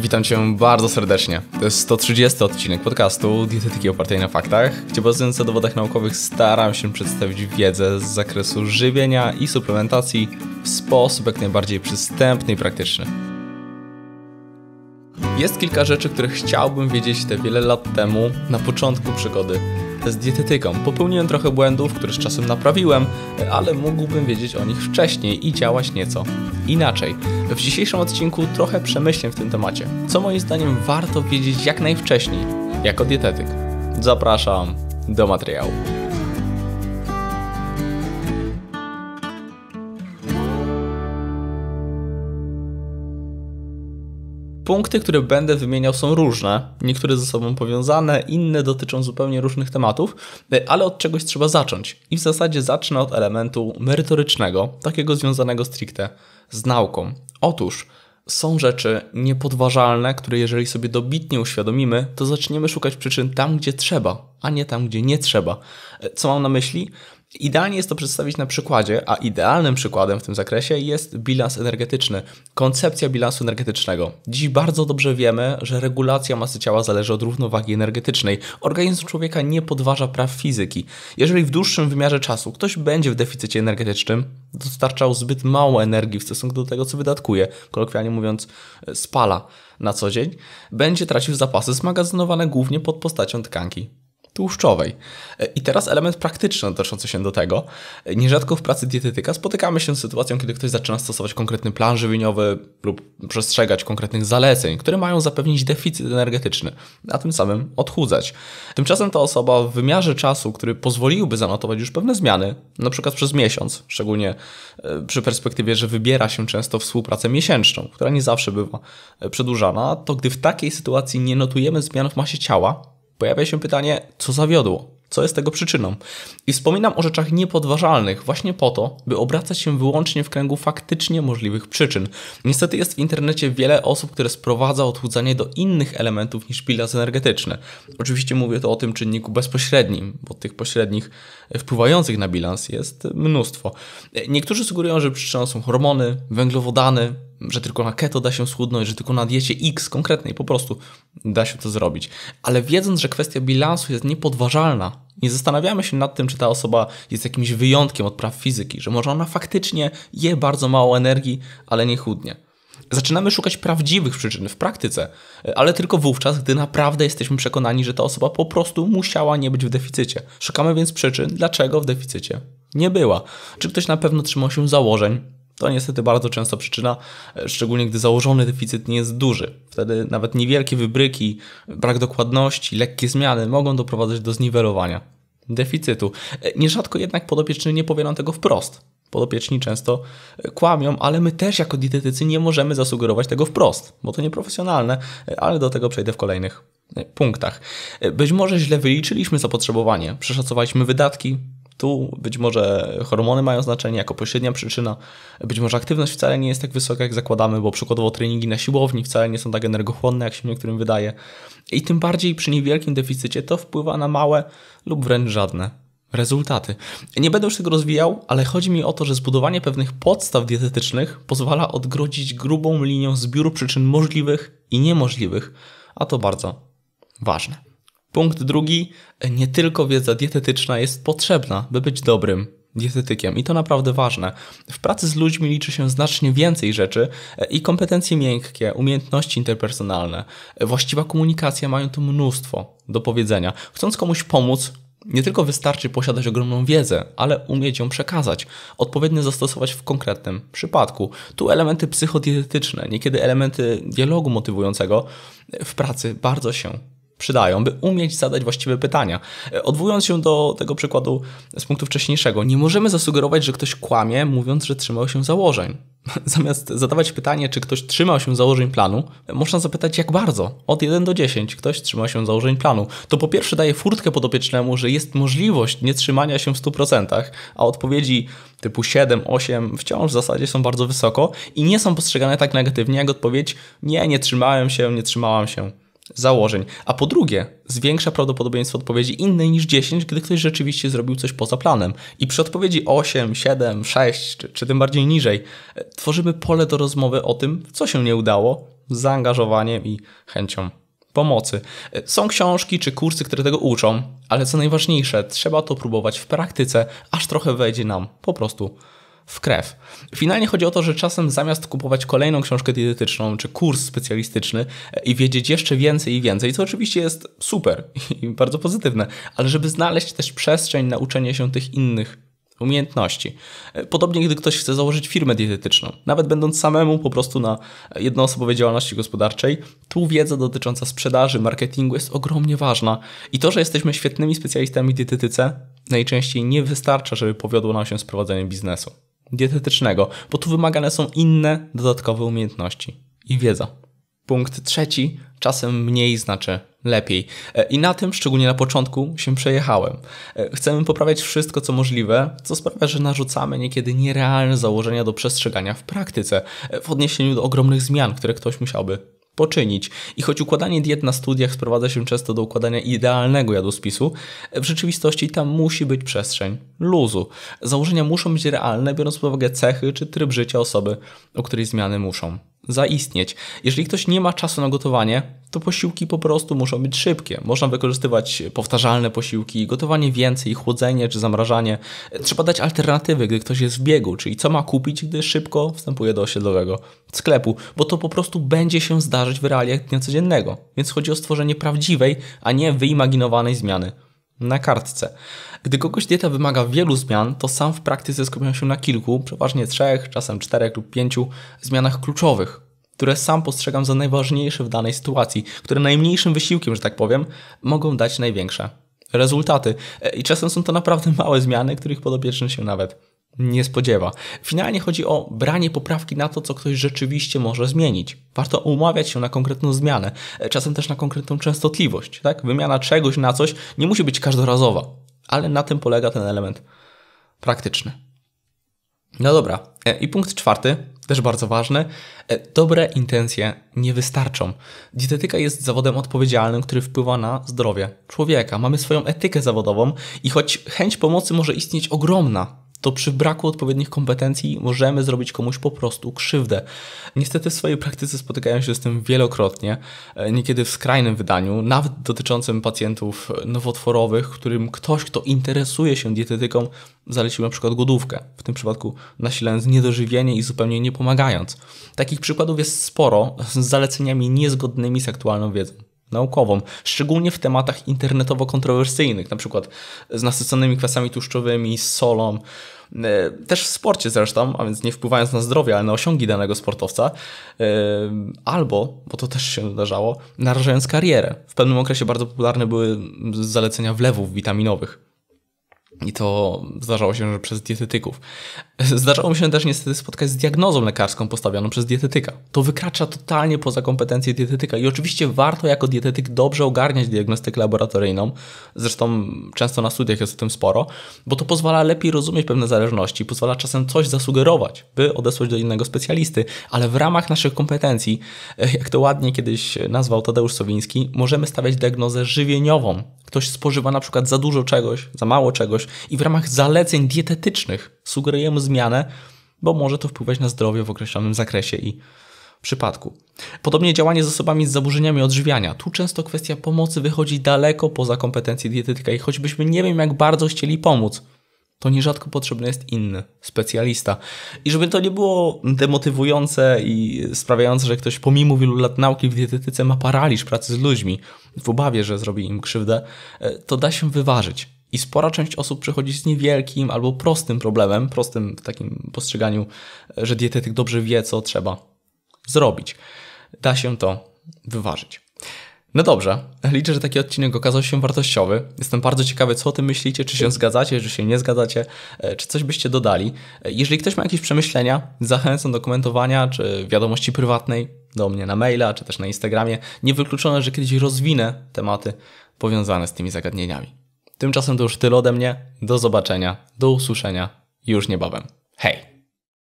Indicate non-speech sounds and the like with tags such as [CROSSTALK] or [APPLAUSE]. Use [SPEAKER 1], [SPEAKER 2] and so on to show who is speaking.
[SPEAKER 1] Witam Cię bardzo serdecznie. To jest 130 odcinek podcastu Dietetyki opartej na faktach, gdzie bazując na dowodach naukowych staram się przedstawić wiedzę z zakresu żywienia i suplementacji w sposób jak najbardziej przystępny i praktyczny. Jest kilka rzeczy, które chciałbym wiedzieć te wiele lat temu na początku przygody testę z dietetyką. Popełniłem trochę błędów, które z czasem naprawiłem, ale mógłbym wiedzieć o nich wcześniej i działać nieco inaczej. W dzisiejszym odcinku trochę przemyślę w tym temacie, co moim zdaniem warto wiedzieć jak najwcześniej jako dietetyk. Zapraszam do materiału. Punkty, które będę wymieniał są różne, niektóre ze sobą powiązane, inne dotyczą zupełnie różnych tematów, y, ale od czegoś trzeba zacząć. I w zasadzie zacznę od elementu merytorycznego, takiego związanego stricte z nauką. Otóż są rzeczy niepodważalne, które jeżeli sobie dobitnie uświadomimy, to zaczniemy szukać przyczyn tam, gdzie trzeba, a nie tam, gdzie nie trzeba. Y, co mam na myśli? Idealnie jest to przedstawić na przykładzie, a idealnym przykładem w tym zakresie jest bilans energetyczny, koncepcja bilansu energetycznego. Dziś bardzo dobrze wiemy, że regulacja masy ciała zależy od równowagi energetycznej. Organizm człowieka nie podważa praw fizyki. Jeżeli w dłuższym wymiarze czasu ktoś będzie w deficycie energetycznym, dostarczał zbyt mało energii w stosunku do tego, co wydatkuje, kolokwialnie mówiąc, spala na co dzień, będzie tracił zapasy zmagazynowane głównie pod postacią tkanki tłuszczowej. E, I teraz element praktyczny odnoszący się do tego. E, nierzadko w pracy dietetyka spotykamy się z sytuacją, kiedy ktoś zaczyna stosować konkretny plan żywieniowy lub przestrzegać konkretnych zaleceń, które mają zapewnić deficyt energetyczny, a tym samym odchudzać. Tymczasem ta osoba w wymiarze czasu, który pozwoliłby zanotować już pewne zmiany, na przykład przez miesiąc, szczególnie e, przy perspektywie, że wybiera się często współpracę miesięczną, która nie zawsze bywa przedłużana, to gdy w takiej sytuacji nie notujemy zmian w masie ciała, pojawia się pytanie, co zawiodło? Co jest tego przyczyną? I wspominam o rzeczach niepodważalnych właśnie po to, by obracać się wyłącznie w kręgu faktycznie możliwych przyczyn. Niestety jest w internecie wiele osób, które sprowadza odchudzanie do innych elementów niż bilans energetyczny. Oczywiście mówię to o tym czynniku bezpośrednim, bo tych pośrednich e, wpływających na bilans jest mnóstwo. E, niektórzy sugerują, że przyczyną są hormony, węglowodany, że tylko na keto da się schudnąć, że tylko na diecie X konkretnej po prostu da się to zrobić. Ale wiedząc, że kwestia bilansu jest niepodważalna, nie zastanawiamy się nad tym, czy ta osoba jest jakimś wyjątkiem od praw fizyki, że może ona faktycznie je bardzo mało energii, ale nie chudnie. Zaczynamy szukać prawdziwych przyczyn w praktyce, ale tylko wówczas, gdy naprawdę jesteśmy przekonani, że ta osoba po prostu musiała nie być w deficycie. Szukamy więc przyczyn, dlaczego w deficycie nie była. Czy ktoś na pewno trzymał się założeń, to niestety bardzo często przyczyna, e, szczególnie gdy założony deficyt nie jest duży. Wtedy nawet niewielkie wybryki, brak dokładności, lekkie zmiany mogą doprowadzać do zniwelowania deficytu. E, nierzadko jednak podopieczni nie powielą tego wprost. Podopieczni często e, kłamią, ale my też jako dietetycy nie możemy zasugerować tego wprost, bo to nieprofesjonalne, ale do tego przejdę w kolejnych punktach. Być może źle wyliczyliśmy zapotrzebowanie, przeszacowaliśmy wydatki, być może hormony mają znaczenie jako pośrednia przyczyna, być może aktywność wcale nie jest tak wysoka, jak zakładamy, bo przykładowo treningi na siłowni wcale nie są tak energochłonne, jak się niektórym wydaje. I tym bardziej przy niewielkim deficycie to wpływa na małe lub wręcz żadne rezultaty. Nie będę już tego rozwijał, ale chodzi mi o to, że zbudowanie pewnych podstaw dietetycznych pozwala odgrodzić grubą linią zbioru przyczyn możliwych i niemożliwych, a to bardzo ważne. Punkt drugi, nie tylko wiedza dietetyczna jest potrzebna, by być dobrym dietetykiem i to naprawdę ważne. W pracy z ludźmi liczy się znacznie więcej rzeczy e, i kompetencje miękkie, umiejętności interpersonalne, e, właściwa komunikacja mają tu mnóstwo do powiedzenia. Chcąc komuś pomóc, nie tylko wystarczy posiadać ogromną wiedzę, ale umieć ją przekazać, odpowiednio zastosować w konkretnym przypadku. Tu elementy psychodietetyczne, niekiedy elementy dialogu motywującego w pracy bardzo się przydają, by umieć zadać właściwe pytania. E, odwołując się do tego przykładu z punktu wcześniejszego, nie możemy zasugerować, że ktoś kłamie, mówiąc, że trzymał się założeń. [LAUGHS] Zamiast zadawać pytanie, czy ktoś trzymał się założeń planu, można zapytać, jak bardzo. Od 1 do 10 ktoś trzymał się założeń planu. To po pierwsze daje furtkę podopiecznemu, że jest możliwość nietrzymania się w 100%, a odpowiedzi typu 7, 8 wciąż w zasadzie są bardzo wysoko i nie są postrzegane tak negatywnie jak odpowiedź: Nie, nie trzymałem się, nie trzymałam się założeń, a po drugie zwiększa prawdopodobieństwo odpowiedzi innej niż 10, gdy ktoś rzeczywiście zrobił coś poza planem. I przy odpowiedzi 8, 7, 6 czy, czy tym bardziej niżej e, tworzymy pole do rozmowy o tym, co się nie udało, z zaangażowaniem i chęcią pomocy. E, są książki czy kursy, które tego uczą, ale co najważniejsze, trzeba to próbować w praktyce, aż trochę wejdzie nam po prostu w krew. Finalnie chodzi o to, że czasem zamiast kupować kolejną książkę dietetyczną czy kurs specjalistyczny e, i wiedzieć jeszcze więcej i więcej, co oczywiście jest super [LAUGHS] i bardzo pozytywne, ale żeby znaleźć też przestrzeń na uczenie się tych innych umiejętności. E, podobnie, gdy ktoś chce założyć firmę dietetyczną, nawet będąc samemu po prostu na jednoosobowej działalności gospodarczej, tu wiedza dotycząca sprzedaży, marketingu jest ogromnie ważna i to, że jesteśmy świetnymi specjalistami w dietetyce, najczęściej nie wystarcza, żeby powiodło nam się z prowadzeniem biznesu dietetycznego, bo tu wymagane są inne dodatkowe umiejętności i wiedza. Punkt trzeci, czasem mniej znaczy lepiej. E, I na tym, szczególnie na początku, się przejechałem. E, chcemy poprawiać wszystko, co możliwe, co sprawia, że narzucamy niekiedy nierealne założenia do przestrzegania w praktyce e, w odniesieniu do ogromnych zmian, które ktoś musiałby poczynić. I choć układanie diet na studiach sprowadza się często do układania idealnego jadłospisu, w rzeczywistości tam musi być przestrzeń luzu. Założenia muszą być realne, biorąc pod uwagę cechy czy tryb życia osoby, o której zmiany muszą zaistnieć. Jeżeli ktoś nie ma czasu na gotowanie, to posiłki po prostu muszą być szybkie. Można wykorzystywać powtarzalne posiłki, gotowanie więcej, chłodzenie czy zamrażanie. Trzeba dać alternatywy, gdy ktoś jest w biegu, czyli co ma kupić, gdy szybko wstępuje do osiedlowego sklepu, bo to po prostu będzie się zdarzyć w realiach dnia codziennego. Więc chodzi o stworzenie prawdziwej, a nie wyimaginowanej zmiany na kartce. Gdy kogoś dieta wymaga wielu zmian, to sam w praktyce skupiam się na kilku, przeważnie trzech, czasem czterech lub pięciu zmianach kluczowych, które sam postrzegam za najważniejsze w danej sytuacji, które najmniejszym wysiłkiem, że tak powiem, mogą dać największe rezultaty. E, I czasem są to naprawdę małe zmiany, których podopieczny się nawet nie spodziewa. Finalnie chodzi o branie poprawki na to, co ktoś rzeczywiście może zmienić. Warto umawiać się na konkretną zmianę, e, czasem też na konkretną częstotliwość. Tak? Wymiana czegoś na coś nie musi być każdorazowa, ale na tym polega ten element praktyczny. No dobra, e, i punkt czwarty, też bardzo ważny. E, dobre intencje nie wystarczą. Dietetyka jest zawodem odpowiedzialnym, który wpływa na zdrowie człowieka. Mamy swoją etykę zawodową i choć chęć pomocy może istnieć ogromna, to przy braku odpowiednich kompetencji możemy zrobić komuś po prostu krzywdę. Niestety w swojej praktyce spotykają się z tym wielokrotnie, e, niekiedy w skrajnym wydaniu, nawet dotyczącym pacjentów nowotworowych, którym ktoś, kto interesuje się dietetyką, zalecił na przykład głodówkę, w tym przypadku nasilając niedożywienie i zupełnie nie pomagając. Takich przykładów jest sporo z zaleceniami niezgodnymi z aktualną wiedzą naukową, szczególnie w tematach internetowo-kontrowersyjnych, na przykład z nasyconymi kwasami tłuszczowymi, z solą, e, też w sporcie zresztą, a więc nie wpływając na zdrowie, ale na osiągi danego sportowca, e, albo, bo to też się zdarzało, narażając karierę. W pewnym okresie bardzo popularne były zalecenia wlewów witaminowych. I to zdarzało się, że przez dietetyków. [LAUGHS] Zdarzało mi się też niestety spotkać z diagnozą lekarską postawioną przez dietetyka. To wykracza totalnie poza kompetencje dietetyka i oczywiście warto jako dietetyk dobrze ogarniać diagnostykę laboratoryjną. Zresztą często na studiach jest o tym sporo, bo to pozwala lepiej rozumieć pewne zależności, pozwala czasem coś zasugerować, by odesłać do innego specjalisty, ale w ramach naszych kompetencji, [LAUGHS] jak to ładnie kiedyś nazwał Tadeusz Sowiński, możemy stawiać diagnozę żywieniową. Ktoś spożywa na przykład za dużo czegoś, za mało czegoś, i w ramach zaleceń dietetycznych sugerujemy zmianę, bo może to wpływać na zdrowie w określonym zakresie i przypadku. Podobnie działanie z osobami z zaburzeniami odżywiania. Tu często kwestia pomocy wychodzi daleko poza kompetencje dietetyka i choćbyśmy nie wiem jak bardzo chcieli pomóc, to nierzadko potrzebny jest inny specjalista. I żeby to nie było demotywujące i sprawiające, że ktoś pomimo wielu lat nauki w dietetyce ma paraliż pracy z ludźmi w obawie, że zrobi im krzywdę, e, to da się wyważyć. I spora część osób przychodzi z niewielkim albo prostym problemem, prostym w takim postrzeganiu, że dietetyk dobrze wie, co trzeba zrobić. Da się to wyważyć. No dobrze, liczę, że taki odcinek okazał się wartościowy. Jestem bardzo ciekawy, co o tym myślicie, czy się zgadzacie, czy się nie zgadzacie, e, czy coś byście dodali. E, jeżeli ktoś ma jakieś przemyślenia, zachęcam do komentowania, czy wiadomości prywatnej do mnie na maila, czy też na Instagramie. Niewykluczone, że kiedyś rozwinę tematy powiązane z tymi zagadnieniami. Tymczasem to już tyle ode mnie. Do zobaczenia, do usłyszenia już niebawem. Hej!